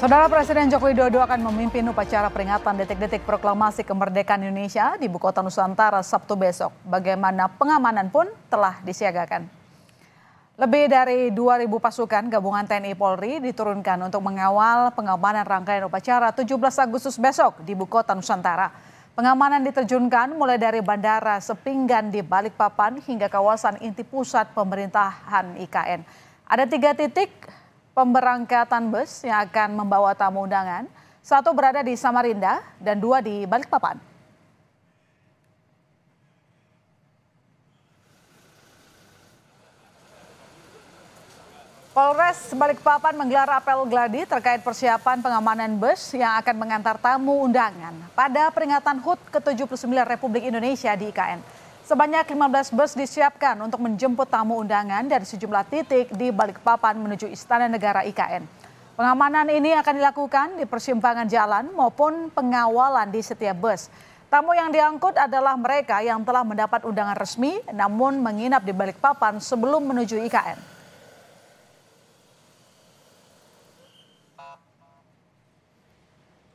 Saudara Presiden Joko Widodo akan memimpin upacara peringatan detik-detik proklamasi kemerdekaan Indonesia di Ibu Kota Nusantara Sabtu besok. Bagaimana pengamanan pun telah disiagakan. Lebih dari 2.000 pasukan gabungan TNI Polri diturunkan untuk mengawal pengamanan rangkaian upacara 17 Agustus besok di Ibu Kota Nusantara. Pengamanan diterjunkan mulai dari Bandara Sepinggan di Balikpapan hingga kawasan inti pusat pemerintahan IKN. Ada tiga titik pemberangkatan bus yang akan membawa tamu undangan, satu berada di Samarinda dan dua di Balikpapan. Polres Balikpapan menggelar apel gladi terkait persiapan pengamanan bus yang akan mengantar tamu undangan pada peringatan HUT ke-79 Republik Indonesia di IKN. Sebanyak 15 bus disiapkan untuk menjemput tamu undangan dari sejumlah titik di Balikpapan menuju Istana Negara IKN. Pengamanan ini akan dilakukan di persimpangan jalan maupun pengawalan di setiap bus. Tamu yang diangkut adalah mereka yang telah mendapat undangan resmi namun menginap di Balikpapan sebelum menuju IKN.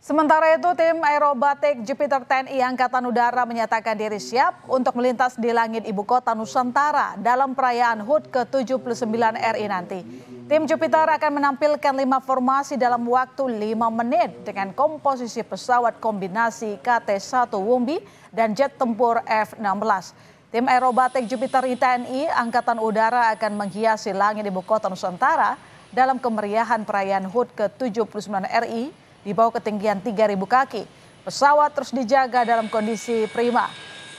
Sementara itu, tim aerobatik Jupiter TNI Angkatan Udara menyatakan diri siap untuk melintas di langit ibu kota Nusantara dalam perayaan HUT ke-79 RI nanti. Tim Jupiter akan menampilkan lima formasi dalam waktu lima menit dengan komposisi pesawat kombinasi KT-1 Wumbi dan jet tempur F-16. Tim aerobatik Jupiter TNI Angkatan Udara akan menghiasi langit ibu kota Nusantara dalam kemeriahan perayaan HUT ke-79 RI di bawah ketinggian 3.000 kaki. Pesawat terus dijaga dalam kondisi prima.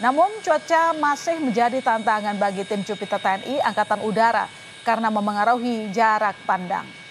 Namun cuaca masih menjadi tantangan bagi tim Jupiter TNI Angkatan Udara karena memengaruhi jarak pandang.